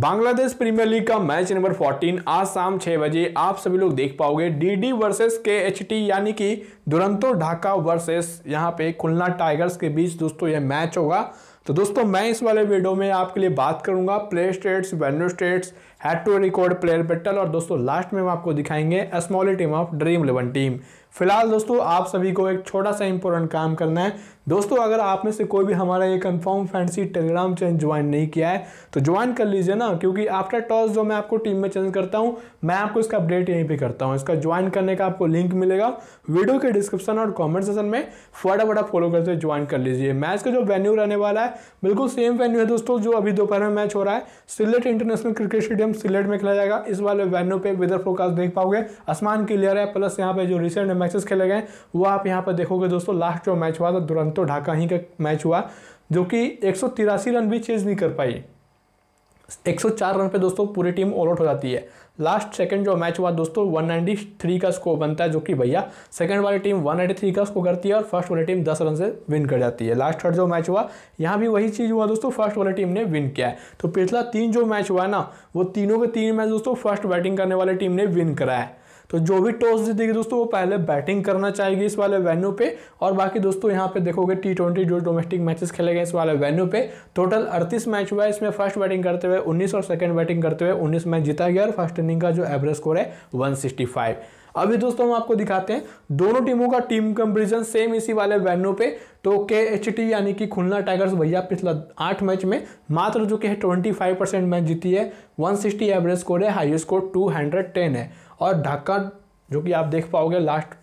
Bangladesh premier league का match number 14 आज शाम छह बजे आप सभी लोग देख पाओगे DD versus K H T यानी कि दुरंतो ढाका वर्सेस यहाँ पे खुलना टाइगर्स के बीच दोस्तों यह मैच होगा तो दोस्तों मैं इस वाले वीडियो में आपके लिए बात करूंगा play stats venue stats head to record player battle और दोस्तों लास्ट में हम आपको दिखाएंगे small team of Dream eleven team फिलहाल दोस्तों आप सभी को एक छोटा सा इंपॉर्टेंट काम करना है दोस्तों अगर आप में से कोई भी हमारा ये confirm fancy Telegram channel join नहीं किया है तो ज्वाइन कर लीजिए ना क्योंकि आफ्टर टॉस जो मैं आपको टीम में चेंज करता हूँ मैं आपको इसका अपडेट यहीं पे करता हूँ इसका ज्वाइन करने का आपको लिंक मिलेगा वीडियो के डिस्क्रिप्शन और कॉमेंट सेशन में फटा फॉलो करते हुए ज्वाइन कर लीजिए मैच का जो वेन्यू रहने वाला है बिल्कुल सेम वेन्यू है दोस्तों जो अभी दोपहर में मैच हो रहा है Sylhet international cricket stadium Sylhet में खेला जाएगा इस वाले वेन्यू पे वेदर फोरकास्ट देख पाओगे आसमान क्लियर है प्लस यहाँ पे जो रिसेंट मैचेस खेले गए वो आप यहाँ पर देखोगे दोस्तों लास्ट जो मैच हुआ था दुरंतो ढाका ही का मैच हुआ जो कि एक रन भी चेज नहीं कर पाई 104 रन पे दोस्तों पूरी टीम ऑल आउट हो जाती है लास्ट सेकंड जो मैच हुआ दोस्तों 193 का स्कोर बनता है जो कि भैया सेकंड वाली टीम 193 का स्कोर करती है और फर्स्ट वाली टीम 10 रन से विन कर जाती है लास्ट थर्ड जो मैच हुआ यहाँ भी वही चीज़ हुआ दोस्तों फर्स्ट वाली टीम ने विन किया है तो पिछला तीन जो मैच हुआ है ना वो तीनों के तीन मैच दोस्तों फर्स्ट बैटिंग करने वाली टीम ने विन कराया है तो जो भी टॉस जीतेगी दोस्तों वो पहले बैटिंग करना चाहेगी इस वाले वेन्यू पे और बाकी दोस्तों यहाँ पे देखोगे टी ट्वेंटी जो डोमेस्टिक मैचेस खेले गए इस वाले वेन्यू पे टोटल अड़तीस मैच हुआ है इसमें फर्स्ट बैटिंग करते हुए उन्नीस और सेकेंड बैटिंग करते हुए उन्नीस मैच जीता गया और फर्स्ट इनिंग का जो एवरेज स्कोर है वन अभी दोस्तों हम आपको दिखाते हैं दोनों टीमों का टीम कंपेरिजन सेम इसी वाले वेन्यू पे तो के एच टी यानी कि खुलना टाइगर्स भैया पिछला आठ मैच में मात्र जो कि है ट्वेंटी फाइव परसेंट मैच जीती है वन सिक्सटी एवरेज स्कोर है high score two hundred ten है और ढाका जो कि आप देख पाओगे लास्ट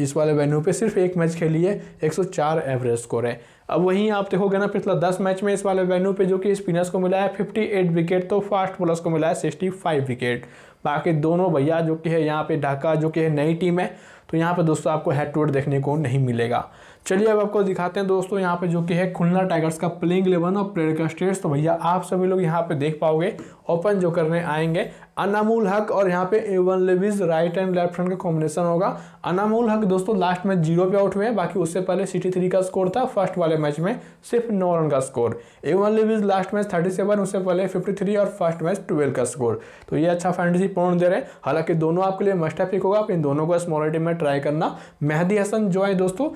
इस वाले वेन्यू पे सिर्फ एक मैच खेली है एक सौ चार एवरेज स्कोर है अब वहीं आप देखोगे ना पिछला दस मैच में इस वाले वेन्यू पे जो कि स्पिनर्स को मिला है फिफ्टी एट विकेट तो फास्ट बॉलर्स को मिला है सिक्सटी फाइव विकेट बाकी दोनों भैया जो कि है यहाँ पे ढाका जो कि है नई टीम है तो यहाँ पर दोस्तों आपको हेड टू हेड देखने को नहीं मिलेगा चलिए अब आपको दिखाते हैं दोस्तों यहाँ पे जो कि है खुलना टाइगर्स का प्लेइंग इलेवन और प्लेयर का स्टेट्स तो भैया आप सभी लोग यहाँ पे देख पाओगे ओपन जो करने आएंगे अनामूल हक और यहाँ पे Evin Lewis right and left hand का कॉम्बिनेशन होगा अनामूल हक दोस्तों लास्ट मैच जीरो पे आउट हुए हैं बाकी उससे पहले सिटी थ्री का स्कोर था फर्स्ट वाले मैच में सिर्फ नौ रन का score Evin Lewis last match thirty seven उससे पहले फिफ्टी थ्री और फर्स्ट मैच ट्वेल्व का स्कोर तो ये अच्छा फैंटेसी पॉइंट दे रहे हैं हालांकि दोनों आपके लिए मस्ट पिक होगा आप इन दोनों को स्मॉल टीम में ट्राई करना मेहदी हसन जो है दोस्तों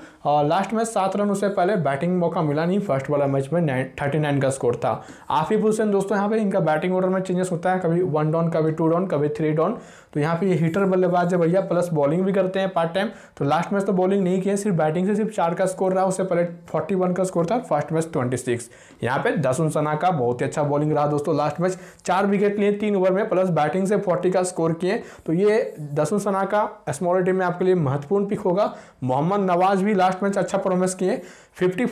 लास्ट में सात रन उसे पहले बैटिंग मौका मिला नहीं फर्स्ट वाला मैच में थर्टी नाइन का स्कोर था आफिफ हुसैन दोस्तों यहाँ पे इनका बैटिंग ऑर्डर में चेंजेस होता है कभी वन डाउन कभी टू डाउन कभी थ्री डाउन तो यहाँ पे ये हीटर बल्लेबाज है भैया प्लस बॉलिंग भी करते हैं पार्ट टाइम तो लास्ट मैच तो बॉलिंग नहीं किए सिर्फ बैटिंग से सिर्फ चार का स्कोर रहा उससे पहले फोर्टी वन का स्कोर था फर्स्ट मैच ट्वेंटी सिक्स यहाँ पे दसुन सना का बहुत ही अच्छा बॉलिंग रहा दोस्तों लास्ट मैच चार विकेट लिए तीन ओवर में प्लस बैटिंग से फोर्टी का स्कोर किए तो ये दसुन सना का स्मॉल टीम में आपके लिए महत्वपूर्ण पिक होगा मोहम्मद नवाज भी लास्ट मैच अच्छा परफॉर्मेंस किए फिफ्टी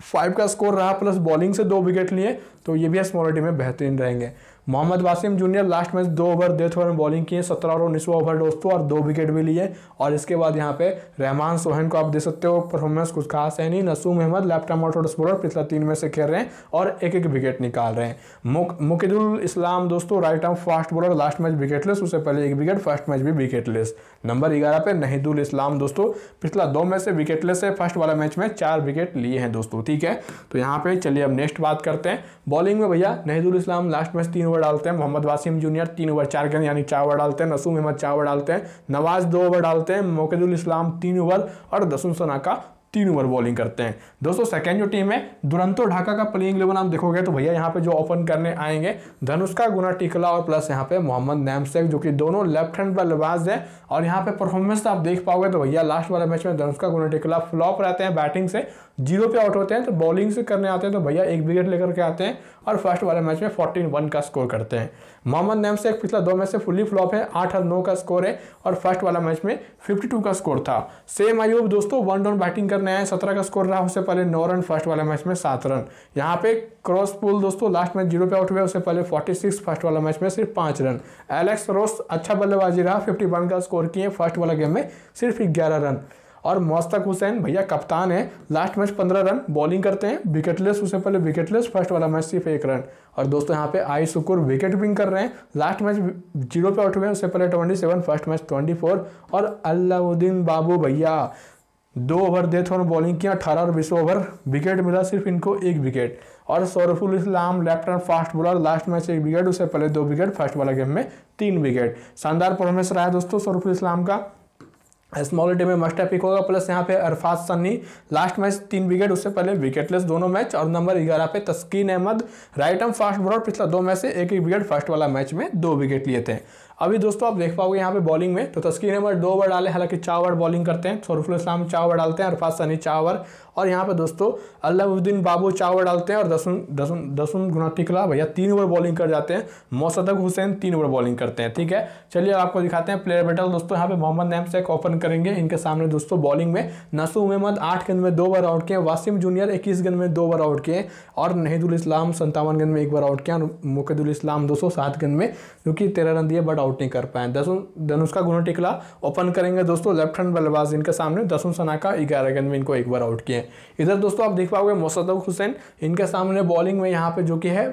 फाइव का स्कोर रहा प्लस बॉलिंग से दो विकेट लिए तो ये भी स्मॉल टीम में बेहतरीन रहेंगे Mohammad Wasim junior last match दो ओवर डेथ ओवर में बॉलिंग किए सत्रह और उन्नीसवा ओवर दोस्तों और दो विकेट भी लिए और इसके बाद यहाँ पे रहमान सोहन को आप देख सकते हो परफॉर्मेंस कुछ खास है नहीं Nasum Ahmed left arm orthodox bowler पिछला तीन में से खेल रहे हैं और एक एक विकेट निकाल रहे हैं मुकिदुल इस्लाम दोस्तों right arm fast bowler last match wicketless उससे पहले एक विकेट फर्स्ट मैच भी विकेटलेस नंबर ग्यारह पे नहीदुल इस्लाम दोस्तों पिछला दो मैच से विकेटलेस है फर्स्ट वाला मैच में चार विकेट लिए हैं दोस्तों ठीक है तो यहाँ पे चलिए अब नेक्स्ट बात करते हैं बॉलिंग में भैया नहीदुल इस्लाम लास्ट मैच तीन ओवर ओवर डालते हैं मोहम्मद वासिम जूनियर तीन ओवर चार गेंद यानी चार ओवर डालते हैं नसूम अहमद चार ओवर डालते हैं नवाज दो ओवर डालते हैं मोकेदुल इस्लाम तीन ओवर और दसुन सना का तीन ओवर बॉलिंग करते हैं दोस्तों सेकेंड जो टीम है दुरंतो ढाका का प्लेइंग इलेवन आप देखोगे तो भैया यहाँ पे जो ओपन करने आएंगे धनुष्का गुना टिकला और प्लस यहाँ पे मोहम्मद नैमसेक जो कि दोनों लेफ्ट हैंड बल्लेबाज हैं और यहाँ पे परफॉर्मेंस आप देख पाओगे तो भैया लास्ट वाला मैच में धनुष्का गुना टिकला फ्लॉप रहते हैं बैटिंग से जीरो पे आउट होते हैं तो बॉलिंग से करने आते हैं तो भैया एक विकेट लेकर के आते हैं और फर्स्ट वाले मैच में फोर्टीन वन का स्कोर करते हैं मोहम्मद नैमसेक पिछला दो मैच से फुल्ली फ्लॉप है आठ और नौ का स्कोर है और फर्स्ट वाला मैच में फिफ्टी का स्कोर था सेम आयोग दोस्तों वन डाउन बैटिंग करने आए सत्रह का स्कोर रहा उससे पहले नौ रन फर्स्ट वाला मैच में सात रन यहाँ पे क्रॉस पुल दोस्तों लास्ट मैच जीरो पे आउट हुए उससे पहले फोर्टी सिक्स फर्स्ट वाला मैच में सिर्फ पाँच रन एलेक्स रोस अच्छा बल्लेबाजी रहा फिफ्टी वन का स्कोर किए फर्स्ट वाला गेम में सिर्फ ग्यारह रन और मोस्तक हुसैन भैया कप्तान है लास्ट मैच पंद्रह रन बॉलिंग करते हैं विकेटलेस उससे पहले विकेटलेस फर्स्ट वाला मैच सिर्फ एक रन और दोस्तों यहाँ पे आई सुकुर विकेट विंग कर रहे हैं लास्ट मैच जीरो पे आउट हुए उससे पहले twenty seven first match twenty four और अलाउद्दीन बाबू भैया दो ओवर दे थे उन्होंने बॉलिंग किया अठारह और बीस ओवर विकेट मिला सिर्फ इनको एक विकेट और Shoriful Islam left hand fast bowler last match एक विकेट उससे पहले दो विकेट फर्स्ट वाला गेम में तीन विकेट शानदार परफॉर्मेंस रहा है दोस्तों सौरफुल इस्लाम का स्मॉल डे में मस्ट पिक होगा प्लस यहाँ पे अरफाज सन्नी लास्ट मैच तीन विकेट उससे पहले विकेटलेस दोनों मैच और नंबर ग्यारह पे Taskin Ahmed right arm fast bowler पिछला दो मैच से एक एक विकेट फर्स्ट वाला मैच में दो विकेट लिए थे अभी दोस्तों आप देख पाओगे यहाँ पे बॉलिंग में तो तस्कीन अहमद दो ओवर डाले हालांकि चार ओवर बॉलिंग करते हैं सौरफुल इस्लाम चार ओवर डालते हैं अरफाज सनी चार ओवर और यहाँ पे दोस्तों अल्लाहुद्दीन बाबू चावर डालते हैं और दसुन दसुन दसुन गुना टिकला भैया तीन ओवर बॉलिंग कर जाते हैं मोसदक हुसैन तीन ओवर बॉलिंग करते हैं ठीक है चलिए आपको दिखाते हैं प्लेयर बैटल दोस्तों यहाँ पे मोहम्मद नैम शेख ओपन करेंगे इनके सामने दोस्तों बॉलिंग में नसू अहमद आठ गेंद में दो ओवर आउट किए वासिम जूनियर इक्कीस गेंद में दो ओवर आउट किए और नहीदुल इस्लाम संतावन गेंद में एक बार आउट किया और मुकदुल इस्लाम दो सात गेंद में जो कि तेरह रन दिए बट आउट नहीं कर पाए दसुन धनुष्का गुना टिकला ओपन करेंगे दोस्तों लेफ्ट हैंड बल्लेबाज इनके सामने दसुन सना का ग्यारह गेंद में इनको एक बार आउट किए इधर दोस्तों आप देख पाओगे मोसद हुसैन इनके सामने बॉलिंग में यहाँ पे जो कि है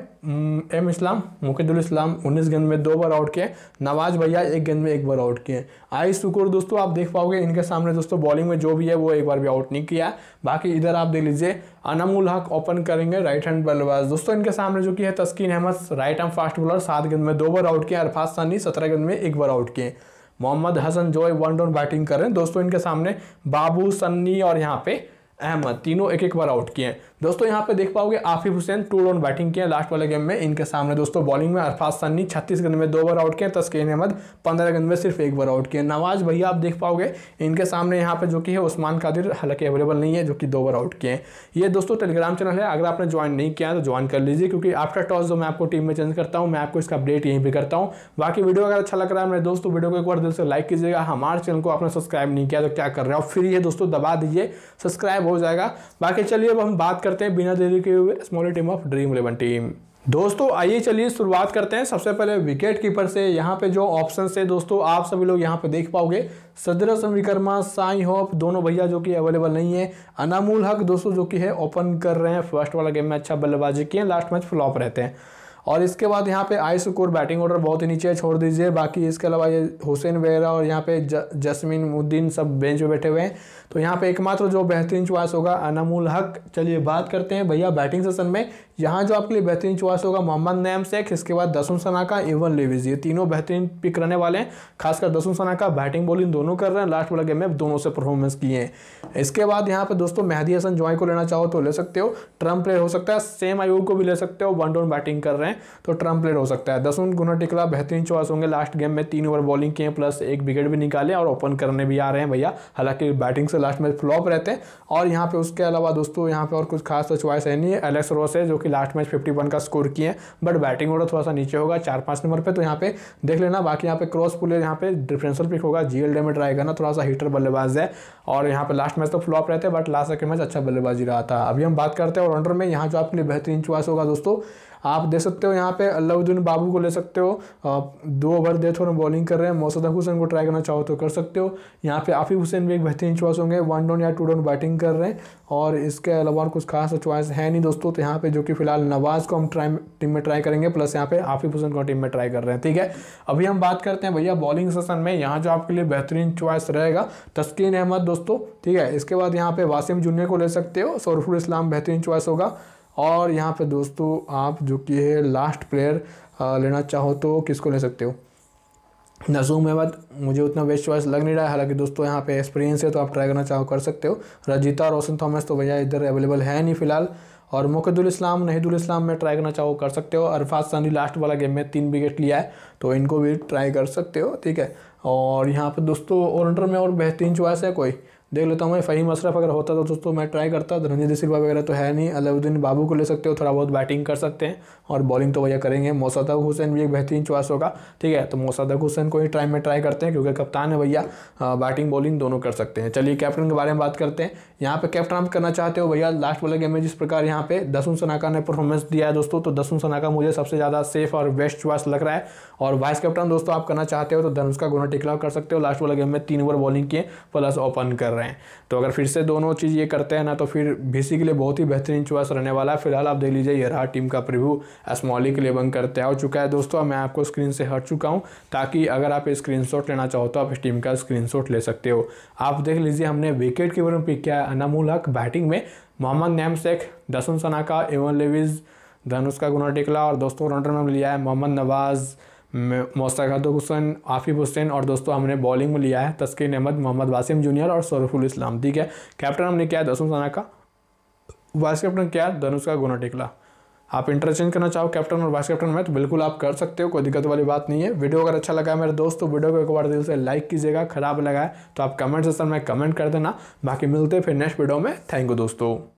एम इस्लाम मुकेदुल इस्लाम 19 गेंद में दो बार आउट किए नवाज भैया एक गेंद में एक बार आउट किए आई सुकूर दोस्तों आप देख पाओगे इनके सामने दोस्तों बॉलिंग में जो भी है वो एक बार भी आउट नहीं किया बाकी इधर आप देख लीजिए अनमुल हक ओपन करेंगे राइट हैंड बल्लेबाज दोस्तों इनके सामने जो कि है Taskin Ahmed right hand fast bowler सात गेंद में दो बार आउट किए अरफाज सानी सत्रह गेंद में एक बार आउट किए मोहम्मद हसन जो है वन डाउन बैटिंग कर रहे हैं दोस्तों इनके सामने बाबू सन्नी और यहाँ पे अहमद तीनों एक एक बार आउट किए हैं दोस्तों यहाँ पे देख पाओगे Afif Hossain two round batting किए लास्ट वाले गेम में इनके सामने दोस्तों बॉलिंग में अरफाज सन्नी छत्तीस गन में दो बार आउट किए तस्किन अहमद पंद्रह गन में सिर्फ एक बार आउट किए नवाज भैया आप देख पाओगे इनके सामने यहाँ पे जो कि है उस्मान कादिर हालांकि अवेलेबल नहीं है जो कि दो बार आउट किए हैं ये दोस्तों टेलीग्राम चैनल है अगर आपने ज्वाइन नहीं किया तो ज्वाइन कर लीजिए क्योंकि आफ्टर टॉस जो मैं आपको टीम में चेंज करता हूँ मैं आपको इसका अपडेट यहीं पर करता हूँ बाकी वीडियो अगर अच्छा लग रहा है मेरे दोस्तों वीडियो को एक बार दिल से लाइक कीजिएगा हमारे चैनल को आपने सब्सक्राइब नहीं किया तो क्या कर रहे हो फ्री है दोस्तों दबा दीजिए सब्सक्राइब टाइम हो जाएगा बाकी चलिए अब हम बात करते हैं बिना देरी के हुए smaller team of Dream eleven team दोस्तों आइए चलिए शुरुआत करते हैं सबसे पहले विकेट कीपर से यहाँ पे जो ऑप्शन है दोस्तों आप सभी लोग यहाँ पे देख पाओगे सदरस विकर्मा साई होप दोनों भैया जो कि अवेलेबल नहीं है अनामूल हक दोस्तों जो कि है ओपन कर रहे हैं फर्स्ट वाला गेम में अच्छा बल्लेबाजी किए लास्ट मैच फ्लॉप रहते हैं और इसके बाद यहाँ पे आई सुकोर बैटिंग ऑर्डर बहुत ही नीचे छोड़ दीजिए बाकी इसके अलावा ये हुसैन वगैरह और यहाँ पे जसमिन मुद्दीन सब बेंच पे बैठे हुए हैं तो यहाँ पे एकमात्र जो बेहतरीन च्वाइस होगा अनमूल हक चलिए बात करते हैं भैया बैटिंग सेशन में यहाँ जो आपके लिए बेहतरीन च्वास होगा मोहम्मद नैम शेख इसके बाद दसुम का एवन लेविज ये तीनों बेहतरीन पिक रहने वाले हैं खासकर दसुम का बैटिंग बॉलिंग दोनों कर रहे हैं लास्ट वाला गेम में दोनों से परफॉर्मेंस किए हैं इसके बाद यहाँ पे दोस्तों मेहदी हसन ज्वाइन को लेना चाहो तो ले सकते हो ट्रम्प प्लेयर हो सकता है सेम आयोग को भी ले सकते हो वन डाउन बैटिंग कर रहे हैं हैं तो ट्रम्प प्लेयर हो सकता है दसुन गुना टिकला बेहतरीन चॉइस होंगे लास्ट गेम में तीन ओवर बॉलिंग किए प्लस एक विकेट भी निकाले और ओपन करने भी आ रहे हैं भैया हालांकि बैटिंग से लास्ट में फ्लॉप रहते हैं और यहाँ पे उसके अलावा दोस्तों यहाँ पे और कुछ खास तो चॉइस है नहीं है एलेक्स रोस है जो कि लास्ट मैच फिफ्टी का स्कोर किए हैं बट बैटिंग ऑर्डर थोड़ा सा नीचे होगा चार पाँच नंबर पर तो यहाँ पे देख लेना बाकी यहाँ पे क्रॉस पुलर यहाँ पे डिफरेंशियल पिक होगा जी एल डे में ट्राई करना थोड़ा सा हीटर बल्लेबाज है और यहाँ पे लास्ट मैच तो फ्लॉप रहते बट लास्ट सेकेंड मैच अच्छा बल्लेबाजी रहा था अभी हम बात करते हैं ऑलराउंडर में यहाँ जो आपके लिए बेहतरीन चॉइस होगा दोस्तों आप देख सकते सकते हो यहाँ पे अलाउद्दीन बाबू को ले सकते हो दो ओवर दे थोड़ा बॉलिंग कर रहे हैं मोसद हुसैन को ट्राई करना चाहो तो कर सकते हो यहाँ पे आफिफ हुसैन भी एक बेहतरीन चॉइस होंगे वन डाउन या टू डाउन बैटिंग कर रहे हैं और इसके अलावा और कुछ खास चॉइस है नहीं दोस्तों तो यहाँ पे जो कि फिलहाल नवाज़ को हम ट्राई टीम में ट्राई करेंगे प्लस यहाँ पे आफिफ हुसैन को टीम में ट्राई कर रहे हैं ठीक है अभी हम बात करते हैं भैया बॉलिंग सेशन में यहाँ जो आपके लिए बेहतरीन चॉइस रहेगा तस्किन अहमद दोस्तों ठीक है इसके बाद यहाँ पे वासिम जूनियर को ले सकते हो सौरफुल इस्लाम बेहतरीन चॉइस होगा और यहाँ पे दोस्तों आप जो कि है लास्ट प्लेयर लेना चाहो तो किसको ले सकते हो नजूम अहमद मुझे उतना बेस्ट चॉइस लग नहीं रहा है हालांकि दोस्तों यहाँ पे एक्सपीरियंस है तो आप ट्राई करना चाहो कर सकते हो रजीता रोशन थॉमस तो भैया इधर अवेलेबल है नहीं फिलहाल और मुकदुल इस्लाम नहीदुल इस्लाम में ट्राई करना चाहो कर सकते हो अरफात सानी लास्ट वाला गेम में तीन विकेट लिया है तो इनको भी ट्राई कर सकते हो ठीक है और यहाँ पर दोस्तों ऑलराउंडर में और बेहतरीन चॉइस है कोई देख लेता हूँ मैं फ़हीम अशरफ अगर होता तो दोस्तों मैं ट्राई करता धनंजय रंजीत सिल्वा वगैरह तो है नहीं अलाउद्दीन बाबू को ले सकते हो थोड़ा बहुत बैटिंग कर सकते हैं और बॉलिंग तो भैया करेंगे मोसादक हुसैन भी एक बेहतरीन चॉइस होगा ठीक है तो मोसादक हुसैन को ही ट्राई में ट्राई करते हैं क्योंकि कप्तान है भैया बैटिंग बॉलिंग दोनों कर सकते हैं चलिए कैप्टन के बारे में बात करते हैं यहाँ पर कैप्टन आप करना चाहते हो भैया लास्ट वाला गेम में जिस प्रकार यहाँ पे दसुन सनाका ने परफॉर्मेंस दिया है दोस्तों तो दसुन सनाका मुझे सबसे ज़्यादा सेफ और बेस्ट चॉइस लग रहा है और वाइस कैप्टन दोस्तों आप करना चाहते हो तो धनुष का गुना टिकलाव कर सकते हो लास्ट वाला गेम में तीन ओवर बॉलिंग किए प्लस ओपन कर रहे हैं रहे हैं तो अगर फिर से दोनों चीज़ ये करते हैं ना तो फिर बीसी के लिए बहुत ही बेहतरीन चॉइस रहने वाला है फिलहाल आप देख लीजिए ये रहा टीम का प्रिव्यू स्मॉली के लिए बंद करते आ चुका है दोस्तों मैं आपको स्क्रीन से हट चुका हूँ ताकि अगर आप स्क्रीन लेना चाहो तो आप इस टीम का स्क्रीन ले सकते हो आप देख लीजिए हमने विकेट कीपर में पिक किया है अनामुल हक बैटिंग में Mohammad Naim Sheikh Dasun Shanaka Evin Lewis Dhanushka गुना टिकला और दोस्तों रनर में लिया है मोहम्मद नवाज़ मोस्ताक हुसैन आफिफ हुसैन और दोस्तों हमने बॉलिंग में लिया है तस्किन अहमद मोहम्मद वासिम जूनियर और सौरफुल इस्लाम ठीक है कैप्टन हमने क्या है दसम का वाइस कैप्टन क्या है धनुष का गुना टिकला आप इंटरचेंज करना चाहो कैप्टन और वाइस कैप्टन में तो बिल्कुल आप कर सकते हो कोई दिक्कत वाली बात नहीं है वीडियो अगर अच्छा लगा है मेरे दोस्त तो वीडियो को एक बार दिल से लाइक कीजिएगा खराब लगा है तो आप कमेंट सेक्शन में कमेंट कर देना बाकी मिलते फिर नेक्स्ट वीडियो में थैंक यू दोस्तों